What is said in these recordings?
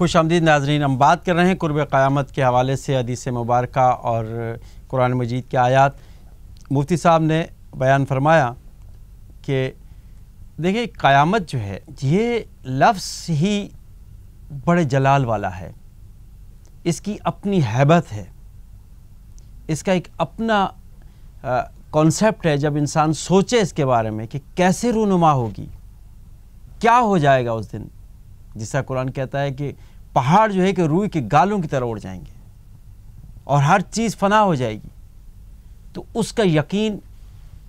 खुश आमदीद नाजरीन हम बात कर रहे हैं कुर्ब क़्यामत के हवाले से हदीस मुबारक और कुरान मजीद के आयात मुफ्ती साहब ने बयान फरमाया कि देखिए क़्यामत जो है ये लफ्ज़ ही बड़े जलाल वाला है इसकी अपनी हैबत है इसका एक अपना कॉन्सेप्ट है जब इंसान सोचे इसके बारे में कि कैसे रूनुमा होगी क्या हो जाएगा उस दिन जिसका कुरान कहता है कि पहाड़ जो है कि रूई के गालों की तरह उड़ जाएंगे और हर चीज़ फना हो जाएगी तो उसका यकीन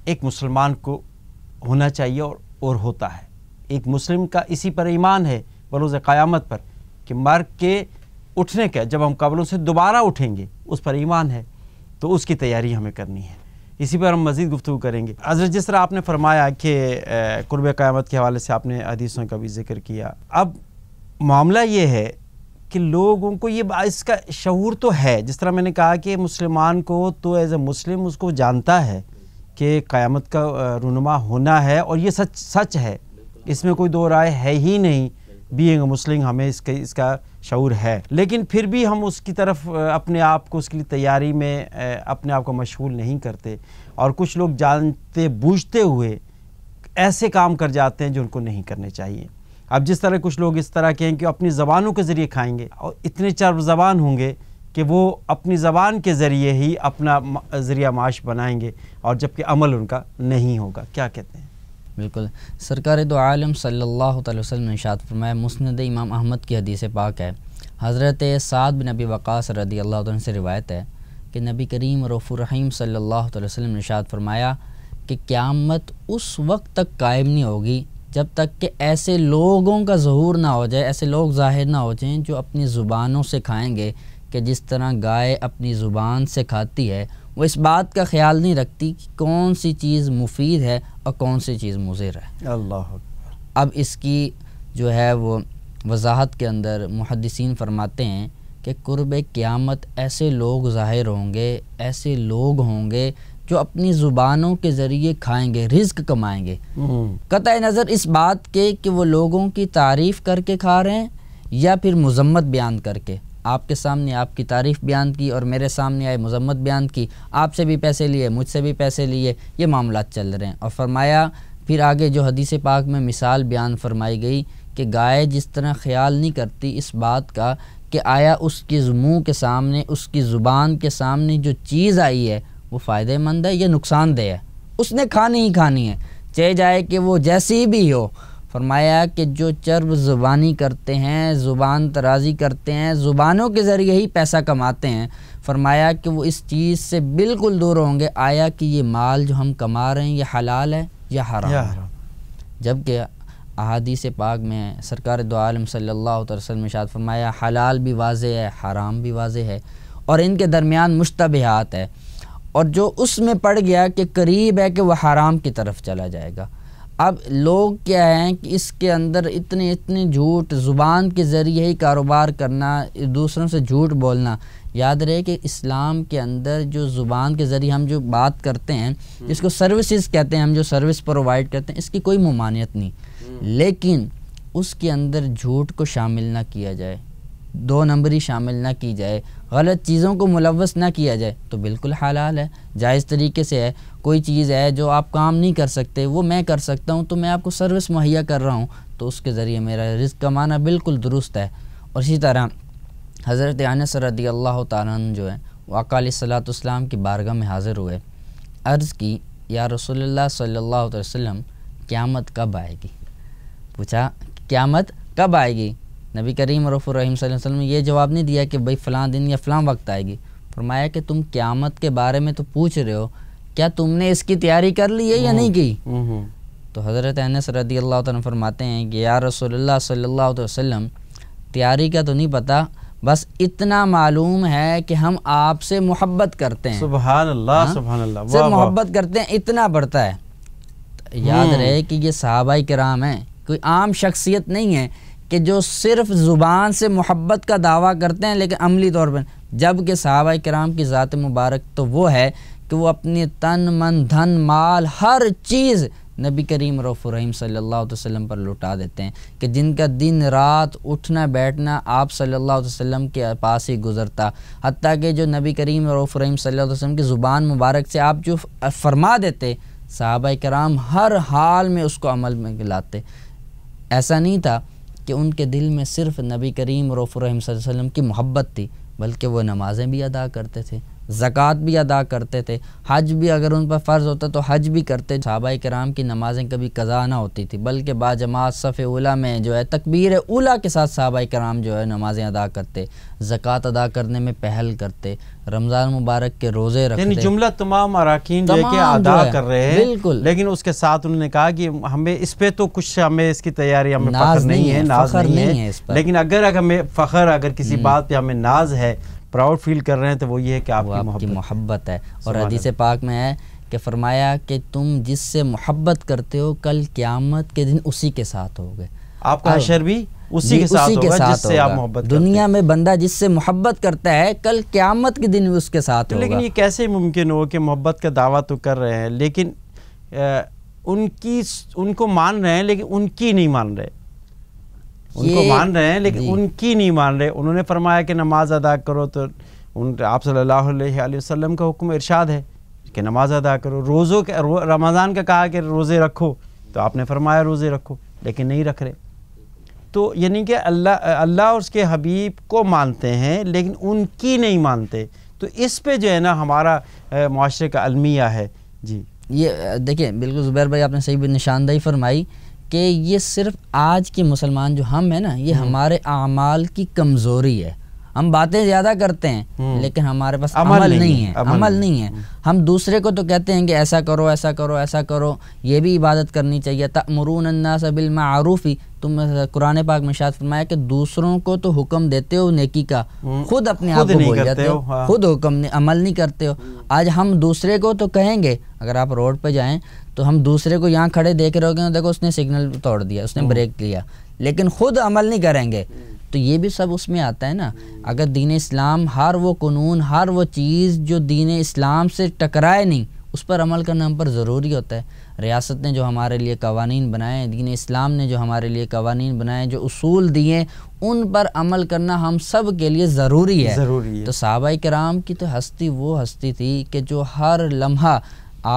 एक मुसलमान को होना चाहिए और और होता है एक मुस्लिम का इसी पर ईमान है बलोज क़यामत पर कि मर के उठने का जब हम कबलों से दोबारा उठेंगे उस पर ईमान है तो उसकी तैयारी हमें करनी है इसी पर हम मज़ीद गुफ्तु करेंगे अजर जिस तरह आपने फरमाया कि कुर्ब क़्यामत के हवाले से आपने हदीसों का भी जिक्र किया अब मामला ये है कि लोगों को ये इसका शूर तो है जिस तरह मैंने कहा कि मुसलमान को तो एज़ ए मुस्लिम उसको जानता है कि क़्यामत का रुनुमा होना है और ये सच सच है इसमें कोई दो राय है ही नहीं बीइंग मुस्लिम हमें इसके इसका शूर है लेकिन फिर भी हम उसकी तरफ अपने आप को उसके लिए तैयारी में अपने आप को मशगूल नहीं करते और कुछ लोग जानते बूझते हुए ऐसे काम कर जाते हैं जो उनको नहीं करने चाहिए अब जिस तरह कुछ लोग इस तरह के हैं कि अपनी ज़बानों के ज़रिए खाएंगे और इतने चार ज़बान होंगे कि वो अपनी ज़बान के ज़रिए ही अपना ज़रिया माश बनाएंगे और जबकि अमल उनका नहीं होगा क्या कहते हैं बिल्कुल सरकार दो आलम अलैहि वसल्लम ने शाद फरमाया मुस्ंद इमाम अहमद की हदीस पाक है हज़रत साद बिन नबी वक़ास रदी अल्लाह से रिवायत है कि नबी करीम रफ़ुरहीम सल्ला वसलम ने शाद फरमाया कि क़्यामत उस वक्त तक कायम नहीं होगी जब तक कि ऐसे लोगों का जहूर ना हो जाए ऐसे लोग ज़ाहिर ना हो जाएँ जो अपनी ज़ुबानों से खाएँगे कि जिस तरह गाय अपनी ज़ुबान से खाती है वो इस बात का ख्याल नहीं रखती कि कौन सी चीज़ मुफीद है और कौन सी चीज़ मुजिर है अल्लाह अब इसकी जो है वो वजाहत के अंदर मुहदसिन फरमाते हैं कि कुर्ब क़्यामत ऐसे लोग ज़ाहिर होंगे ऐसे लोग होंगे जो अपनी ज़ुबानों के ज़रिए खाएंगे रिज्क कमाएंगे हम्म। कत नज़र इस बात के कि वो लोगों की तारीफ़ करके खा रहे हैं या फिर मज़म्मत बयान करके आपके सामने आपकी तारीफ़ बयान की और मेरे सामने आए मज़म्मत बयान की आपसे भी पैसे लिए मुझसे भी पैसे लिए ये मामला चल रहे हैं और फरमाया फिर आगे जो हदीस पाक में मिसाल बयान फरमाई गई कि गाय जिस तरह ख्याल नहीं करती इस बात का कि आया उसके मुँह के सामने उसकी ज़ुबान के सामने जो चीज़ आई है वो फ़ायदेमंद है या नुकसानदेह है उसने खानी ही खानी है चाहे जाए कि वो जैसी भी हो फरमाया कि जो चर्ब ज़ुबानी करते हैं ज़ुबान तराजी करते हैं ज़ुबानों के ज़रिए ही पैसा कमाते हैं फरमाया कि वो इस चीज़ से बिल्कुल दूर होंगे आया कि ये माल जो हम कमा रहे हैं ये हलाल है या हराम है जबकि से पाक में सरकार दो आलम सल्ला वसलम शाद फरमाया हलाल भी वाज है हराम भी वाज है और इनके दरमियान मुश्तबहात है और जो उसमें पड़ गया कि करीब है कि वह हराम की तरफ चला जाएगा अब लोग क्या हैं कि इसके अंदर इतने इतने झूठ ज़ुबान के ज़रिए ही कारोबार करना दूसरों से झूठ बोलना याद रहे कि इस्लाम के अंदर जो ज़ुबान के ज़रिए हम जो बात करते हैं इसको हम्म। सर्विसेज कहते हैं हम जो सर्विस प्रोवाइड करते हैं इसकी कोई ममानियत नहीं हम्म। लेकिन उसके अंदर झूठ को शामिल ना किया जाए दो नंबरी शामिल ना की जाए गलत चीज़ों को मुलवस ना किया जाए तो बिल्कुल हलाल है जायज़ तरीके से है कोई चीज़ है जो आप काम नहीं कर सकते वो मैं कर सकता हूँ तो मैं आपको सर्विस मुहैया कर रहा हूँ तो उसके ज़रिए मेरा रिस्क कमाना बिल्कुल दुरुस्त है और इसी तरह हज़रत अनस रदी अल्लाह तन जो है अकाली सलातम की बारगाह में हाज़िर हुए अर्ज़ की या रसोल्ला सल्ला वसम क़्यामत कब आएगी पूछा क़्यामत कब आएगी नबी करीम रफ़ुररहीम ये जवाब नहीं दिया कि भाई फ़लाँ दिन या फ़लाँ वक्त आएगी फरमाया कि तुम क़्यामत के बारे में तो पूछ रहे हो क्या तुमने इसकी तैयारी कर ली है या हम्म, नहीं की हम्म, हम्म। तो हज़रत अनस रदी अल्लाह तरमाते फरमाते हैं कि या रसोल्ला सल्ला वसम तैयारी का तो नहीं पता बस इतना मालूम है कि हम आपसे मोहब्बत करते हैं अल्लाह अल्लाह हाँ? सिर्फ मोहब्बत करते हैं इतना बढ़ता है याद रहे कि ये सहाबाई कराम है कोई आम शख्सियत नहीं है कि जो सिर्फ ज़ुबान से मोहब्बत का दावा करते हैं लेकिन अमली तौर पर जबकि सहाबा कराम की ज़ात मुबारक तो वो है कि वो अपने तन मन धन माल हर चीज़ नबी करीम रफ़ुरहीम सल्लल्लाहु अलैहि वसल्लम पर लुटा देते हैं कि जिनका दिन रात उठना बैठना आप सल्लल्लाहु अलैहि वसल्लम के पास ही गुजरता हती कि जो नबी करीम रफ़ुरहीम सल्लल्लाहु अलैहि वसल्लम की ज़ुबान मुबारक से आप जो फरमा देते सहाबा कराम हर हाल में उसको अमल में लाते ऐसा नहीं था कि उनके दिल में सिर्फ नबी करीम रफ़ुरम वसल्लम की मोहब्बत थी बल्कि वह नमाज़ें भी अदा करते थे ज़क़़त भी अदा करते थे हज भी अगर उन पर फ़र्ज़ होता तो हज भी करते सहाबा कराम की नमाज़ें कभी कज़ा ना होती थी बल्कि बाजमात सफ़ उला में जो है तकबीर उला के साथ सहाबा कराम जो है नमाज़ें अदा करते ज़क़़त अदा करने में पहल करते रमज़ान मुबारक के रोज़े रखते जुमला तमाम अरकान जो है अदा कर रहे हैं बिल्कुल लेकिन उसके साथ उन्होंने कहा कि हमें इस पर तो कुछ हमें इसकी तैयारी हमें नाज नहीं है नाज नहीं है लेकिन अगर हमें फ़खर अगर किसी हम्म। बात पर हमें नाज है प्राउड फील कर रहे हैं तो वो ये है कि आपकी आपकी मोहब्बत है और हदीस पाक में है कि फरमाया कि तुम जिससे मोहब्बत करते हो कल क़्यामत के दिन उसी के साथ गए आपका अशर भी उसी के साथ उसी के साथ जिससे आप मोहब्बत दुनिया में बंदा जिससे मोहब्बत करता है कल क़्यामत के दिन उसके साथ होगा लेकिन ये कैसे मुमकिन हो कि मोहब्बत का दावा तो कर रहे हैं लेकिन उनकी उनको मान रहे हैं लेकिन उनकी नहीं मान रहे उनको मान रहे हैं लेकिन उनकी नहीं मान रहे उन्होंने फरमाया कि नमाज अदा करो तो उन आप सल्लाम का हुक्म इरशाद है कि नमाज अदा करो रोज़ों के रो, रमज़ान का कहा कि रोज़े रखो तो आपने फरमाया रोज़े रखो लेकिन नहीं रख रहे तो यानी कि अल्लाह अल्लाह और उसके हबीब को मानते हैं लेकिन उनकी नहीं मानते तो इस पे जो है ना हमारा माशरे का अलमिया है जी ये देखिए बिल्कुल ज़ुबैर भाई आपने सही निशानदही फरमाई कि ये सिर्फ आज के मुसलमान जो हम हैं ना ये हम्म। हमारे अमाल की कमज़ोरी है हम बातें ज़्यादा करते हैं हम्म। लेकिन हमारे पास अमल, अमल नहीं है अमल, अमल नहीं है हम दूसरे को तो कहते हैं कि ऐसा करो ऐसा करो ऐसा करो ये भी इबादत करनी चाहिए तमरून अन्नास बिलमारूफ़ी तुम कुरान पाक में शाद फरमाया कि दूसरों को तो हुक्म देते हो नेकी का हम्म। खुद अपने आप को जाते हो हाँ। खुद हुक्म अमल नहीं करते हो आज हम दूसरे को तो कहेंगे अगर आप रोड पर जाए तो हम दूसरे को यहाँ खड़े देख रहे हो देखो उसने सिग्नल तोड़ दिया उसने ब्रेक लिया लेकिन खुद अमल नहीं करेंगे तो ये भी सब उसमें आता है ना अगर दीन इस्लाम हर वो क़ानून हर वो चीज़ जो दीन इस्लाम से टकराए नहीं उस पर अमल करना हम पर ज़रूरी होता है रियासत ने जो हमारे लिए कवानीन बनाए दीन इस्लाम ने जो हमारे लिए कवानीन बनाए जो असूल दिए उन पर अमल करना हम सब के लिए ज़रूरी है ज़रूरी है तो सहाबा कराम की तो हस्ती वो हस्ती थी कि जो हर लम्हा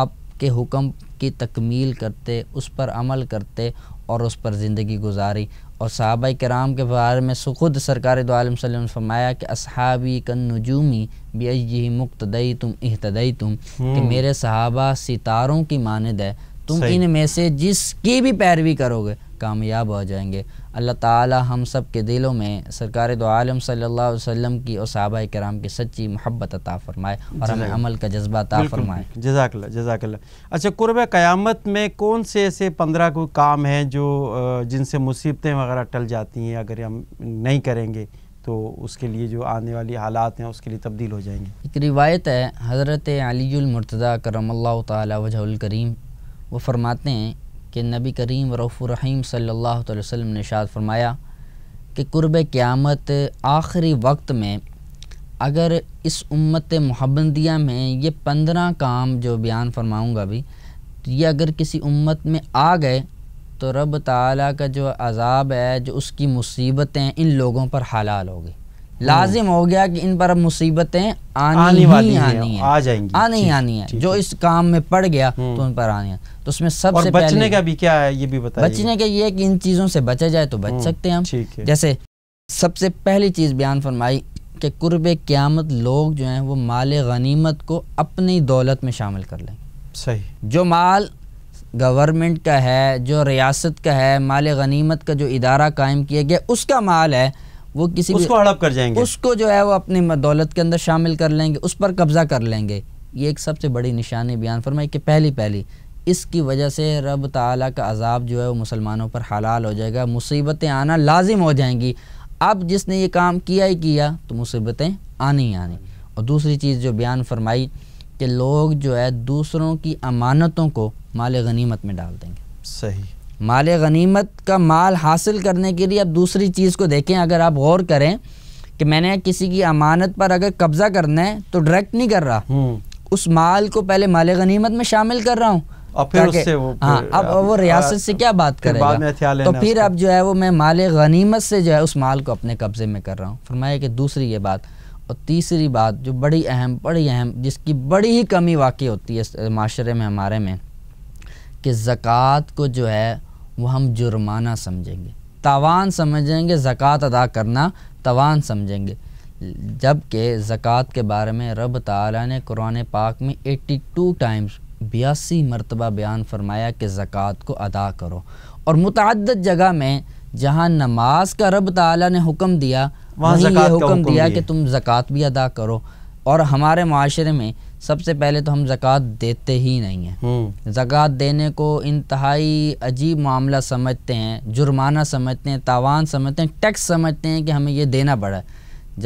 आपके हुक्म उसकी तकमील करते उस पर अमल करते और उस पर ज़िंदगी गुजारी और सहाबा कराम के बारे में सुखुद सरकार दोम ने फरमाया कि असहाबी कन नजूमी बेजी मुक्तदई तुम इहतदई तुम हम्म। कि मेरे सहाबा सितारों की मानद है तुम इन में से जिसकी भी पैरवी करोगे कामयाब हो जाएंगे अल्लाह ताला हम सब के दिलों में सरकार दो आलम सल्लल्लाहु अलैहि वसल्लम की और सहाबा कराम की सच्ची मोहब्बत अता फ़रमाए और हमें अमल का जज्बा अता फ़रमाए जजाकल्ला जजाकल्ला अच्छा कुरब क़यामत में कौन से ऐसे पंद्रह कोई काम हैं जो जिनसे मुसीबतें वगैरह टल जाती हैं अगर हम नहीं करेंगे तो उसके लिए जो आने वाली हालात हैं उसके लिए तब्दील हो जाएंगे एक रिवायत है हज़रत अलीमरतदा करम तजहल करीम वो फरमाते हैं कि नबी करीम रहीम सल्लल्लाहु अलैहि वसल्लम ने शाद फरमाया कि कुर्ब क़्यामत आखिरी वक्त में अगर इस उम्मत महबंदियाँ में ये पंद्रह काम जो बयान फरमाऊँगा अभी तो ये अगर किसी उम्मत में आ गए तो रब ताला का जो अज़ाब है जो उसकी मुसीबतें इन लोगों पर हलाल होगी हम्म। लाजिम हो गया कि इन पर अब मुसीबतें आनी, आनी वाली आनी है, आ जाएंगी आनी ही आनी है जो इस काम में पड़ गया तो उन हम्म। पर आनी है तो उसमें सबसे बचने का भी क्या है ये भी बताइए बचने का ये कि इन चीज़ों से बचा जाए तो बच हम्म, सकते हैं हम जैसे सबसे पहली चीज़ बयान फरमाई कि कुर्ब क़्यामत लोग जो है वो माल गनीमत को अपनी दौलत में शामिल कर लें सही जो माल गवर्नमेंट का है जो रियासत का है माल गनीमत का जो इदारा कायम किया गया उसका माल है वो किसी उसको हड़प कर जाएंगे उसको जो है वो अपनी दौलत के अंदर शामिल कर लेंगे उस पर कब्जा कर लेंगे ये एक सबसे बड़ी निशानी बयान फरमाई कि पहली पहली इसकी वजह से रब ताला का अजाब जो है वो मुसलमानों पर हलाल हो जाएगा मुसीबतें आना लाजिम हो जाएंगी अब जिसने ये काम किया ही किया तो मुसीबतें आनी ही आनी और दूसरी चीज़ जो बयान फरमाई कि लोग जो है दूसरों की अमानतों को माल गनीमत में डाल देंगे सही माल गनीमत का माल हासिल करने के लिए अब दूसरी चीज़ को देखें अगर आप गौर करें कि मैंने किसी की अमानत पर अगर कब्ज़ा करना है तो डायरेक्ट नहीं कर रहा हम्म। उस माल को पहले माल गनीमत में शामिल कर रहा हूँ हाँ अब वो रियासत से क्या बात करेगा तो फिर अब जो है वो मैं माल गनीमत से जो है उस माल को अपने कब्ज़े में कर रहा हूँ फरमाया कि दूसरी ये बात और तीसरी बात जो बड़ी अहम बड़ी अहम जिसकी बड़ी ही कमी वाकई होती है माशरे में हमारे में कि ज़क़़त को जो है वो हम जुर्माना समझेंगे तावान समझेंगे ज़क़़त अदा करना तवान समझेंगे जबकि ज़क़़त के बारे में रब तला ने कुरान पाक में 82 टाइम्स बयासी मरतबा बयान फरमाया कि ज़क़़त को अदा करो और मतद जगह में जहाँ नमाज का रब तला ने हुक्म दिया वहाँ ये हुक्म दिया कि तुम ज़क़़त भी अदा करो और हमारे माशरे में सबसे पहले तो हम जक़ात देते ही नहीं हैं हम्म। जक़ात देने को इंतहाई अजीब मामला समझते हैं जुर्माना समझते हैं तावान समझते हैं टैक्स समझते हैं कि हमें ये देना पड़ा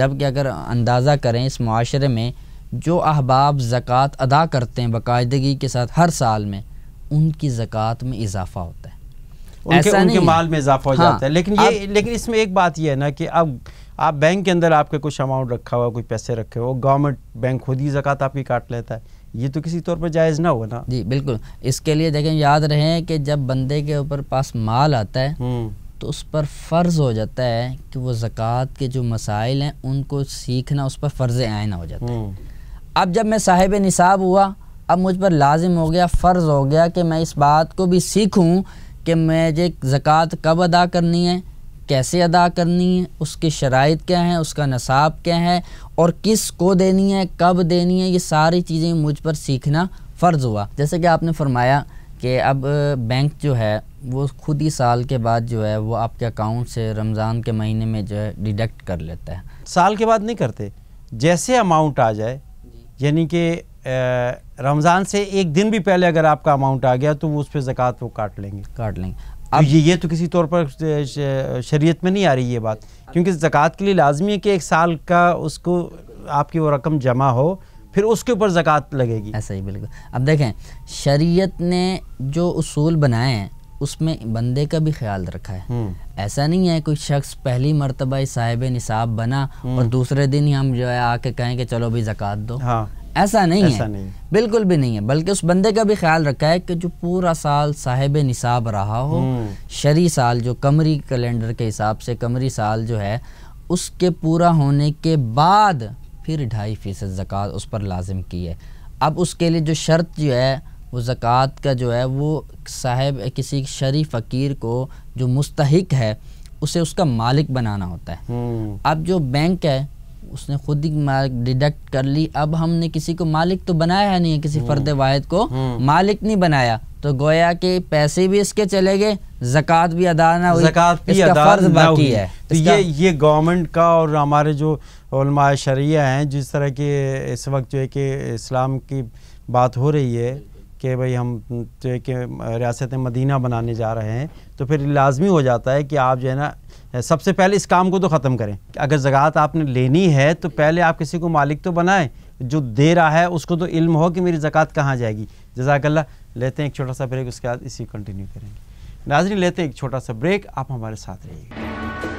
जबकि अगर अंदाज़ा करें इस माशरे में जो अहबाब जक़ात अदा करते हैं बाकायदगी के साथ हर साल में उनकी ज़क़़त में इजाफ़ा होता है उनके, ऐसा उनके माल में इजाफा हो हाँ, जाता है लेकिन ये लेकिन इसमें एक बात यह है ना कि अब आप बैंक के अंदर आपके कुछ अमाउंट रखा हुआ कोई पैसे रखे हुए गवर्नमेंट बैंक खुद ही जक़ात आपकी काट लेता है ये तो किसी तौर पर जायज़ ना होगा ना जी बिल्कुल इसके लिए देखें याद रहे कि जब बंदे के ऊपर पास माल आता है हम्म। तो उस पर फ़र्ज़ हो जाता है कि वो ज़क़़त के जो मसाइल हैं उनको सीखना उस पर फ़र्ज़ आयन हो जाता है हम्म। अब जब मैं साहिब निसाब हुआ अब मुझ पर लाजिम हो गया फ़र्ज़ हो गया कि मैं इस बात को भी सीखूं कि मुझे ज़क़़त कब अदा करनी है कैसे अदा करनी है उसकी शराइ क्या हैं उसका नसाब क्या है और किस को देनी है कब देनी है ये सारी चीज़ें मुझ पर सीखना फ़र्ज़ हुआ जैसे कि आपने फरमाया कि अब बैंक जो है वो खुद ही साल के बाद जो है वो आपके अकाउंट से रमज़ान के महीने में जो है डिडक्ट कर लेता है साल के बाद नहीं करते जैसे अमाउंट आ जाए यानी कि रमज़ान से एक दिन भी पहले अगर आपका अमाउंट आ गया तो वो उस पर ज़क़़त वो काट लेंगे काट लेंगे तो अब ये ये तो किसी तौर पर शरीयत में नहीं आ रही ये बात क्योंकि ज़क़़त के लिए लाजमी है कि एक साल का उसको आपकी वो रकम जमा हो फिर उसके ऊपर ज़क़़त लगेगी ऐसा ही बिल्कुल अब देखें शरीयत ने जो असूल बनाए हैं उसमें बंदे का भी ख्याल रखा है हम्म। ऐसा नहीं है कोई शख्स पहली मरतबा साहिब निसाब बना हम्म। और दूसरे दिन ही हम जो है आके कहें कि चलो भी ज़क़़त दो हाँ। ऐसा नहीं ऐसा है नहीं बिल्कुल भी नहीं है बल्कि उस बंदे का भी ख्याल रखा है कि जो पूरा साल साहेब निसाब रहा हो हम्म। शरी साल जो कमरी कैलेंडर के हिसाब से कमरी साल जो है उसके पूरा होने के बाद फिर ढाई फ़ीसद ज़क़़त उस पर लाजिम की है अब उसके लिए जो शर्त जो है वो ज़क़़त का जो है वो साहेब किसी शरी फ़कीर को जो मुस्तक है उसे उसका मालिक बनाना होता है हम्म। अब जो बैंक है उसने खुद ही मालिक डिडक्ट कर ली अब हमने किसी को मालिक तो बनाया है नहीं है किसी हम्म। फर्द वाहिद को हम्म। मालिक नहीं बनाया तो गोया के पैसे भी इसके चले गए जक़ात भी अदा ना हुई जक़ात भी अदा ना बाकी है तो ये ये गवर्नमेंट का और हमारे जो शरिया हैं जिस तरह के इस वक्त जो है कि इस्लाम की बात हो रही है कि भाई हम जो है कि रियासत मदीना बनाने जा रहे हैं तो फिर लाजमी हो जाता है कि आप जो है ना सबसे पहले इस काम को तो ख़त्म करें अगर जक़ात आपने लेनी है तो पहले आप किसी को मालिक तो बनाएं जो दे रहा है उसको तो इल्म हो कि मेरी जक़ात कहाँ जाएगी जजाकल्ला लेते हैं एक छोटा सा ब्रेक उसके बाद इसी कंटिन्यू करेंगे नाजरी लेते हैं एक छोटा सा ब्रेक आप हमारे साथ रहिएगा